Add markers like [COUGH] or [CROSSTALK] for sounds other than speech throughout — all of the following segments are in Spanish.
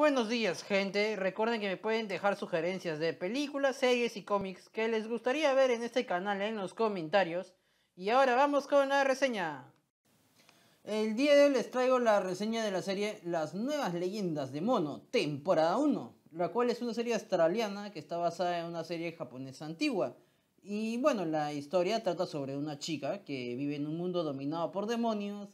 Buenos días gente, recuerden que me pueden dejar sugerencias de películas, series y cómics que les gustaría ver en este canal en los comentarios. Y ahora vamos con la reseña. El día de hoy les traigo la reseña de la serie Las Nuevas Leyendas de Mono, temporada 1, la cual es una serie australiana que está basada en una serie japonesa antigua. Y bueno, la historia trata sobre una chica que vive en un mundo dominado por demonios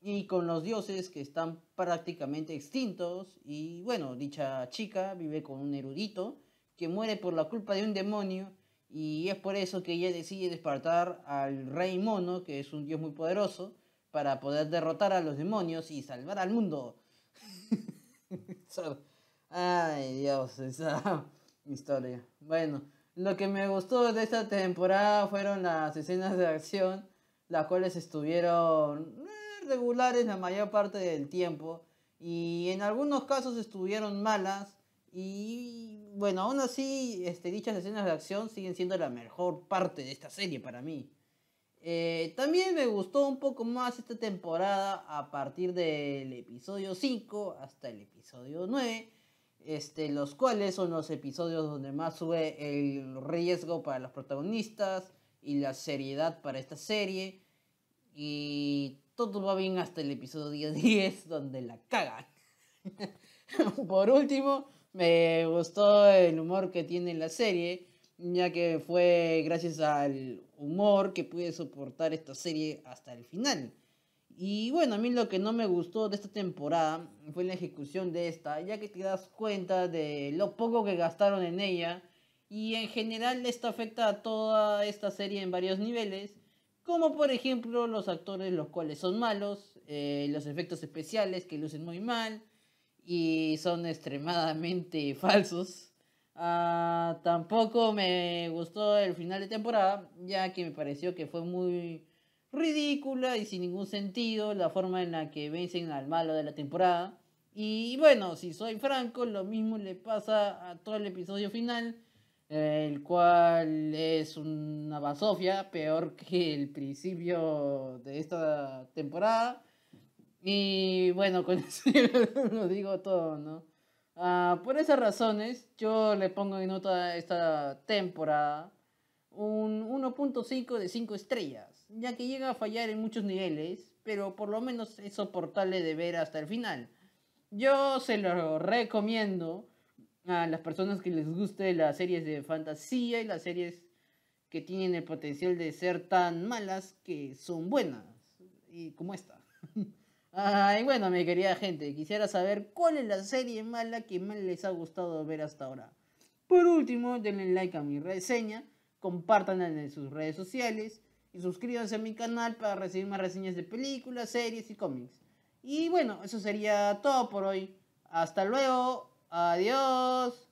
y con los dioses que están prácticamente extintos. Y bueno, dicha chica vive con un erudito que muere por la culpa de un demonio y es por eso que ella decide despertar al rey mono, que es un dios muy poderoso, para poder derrotar a los demonios y salvar al mundo. [LAUGHS] Ay Dios, esa [LAUGHS] historia. Bueno, lo que me gustó de esta temporada fueron las escenas de acción, las cuales estuvieron regulares la mayor parte del tiempo y en algunos casos estuvieron malas y bueno, aún así este, dichas escenas de acción siguen siendo la mejor parte de esta serie para mí. Eh, también me gustó un poco más esta temporada a partir del episodio 5 hasta el episodio 9, este, los cuales son los episodios donde más sube el riesgo para los protagonistas y la seriedad para esta serie. Y todo va bien hasta el episodio 10 [LAUGHS] donde la cagan. [LAUGHS] Por último, me gustó el humor que tiene la serie, ya que fue gracias al humor que pude soportar esta serie hasta el final. Y bueno, a mí lo que no me gustó de esta temporada fue la ejecución de esta, ya que te das cuenta de lo poco que gastaron en ella. Y en general esto afecta a toda esta serie en varios niveles como por ejemplo los actores los cuales son malos, eh, los efectos especiales que lucen muy mal y son extremadamente [LAUGHS] falsos. Ah, tampoco me gustó el final de temporada, ya que me pareció que fue muy ridícula y sin ningún sentido la forma en la que vencen al malo de la temporada. Y bueno, si soy franco, lo mismo le pasa a todo el episodio final, el cual es una basofia, peor que el principio de esta temporada. Y bueno, con [LAUGHS] eso lo digo todo, ¿no? Ah, por esas razones, yo le pongo en nota esta temporada un 1.5 de 5 estrellas, ya que llega a fallar en muchos niveles, pero por lo menos es soportable de ver hasta el final. Yo se lo recomiendo a las personas que les guste las series de fantasía y las series que tienen el potencial de ser tan malas que son buenas, y como esta. [LAUGHS] Ay, bueno, mi querida gente, quisiera saber cuál es la serie mala que más les ha gustado ver hasta ahora. Por último, denle like a mi reseña, compartanla en sus redes sociales y suscríbanse a mi canal para recibir más reseñas de películas, series y cómics. Y bueno, eso sería todo por hoy. Hasta luego. Adiós.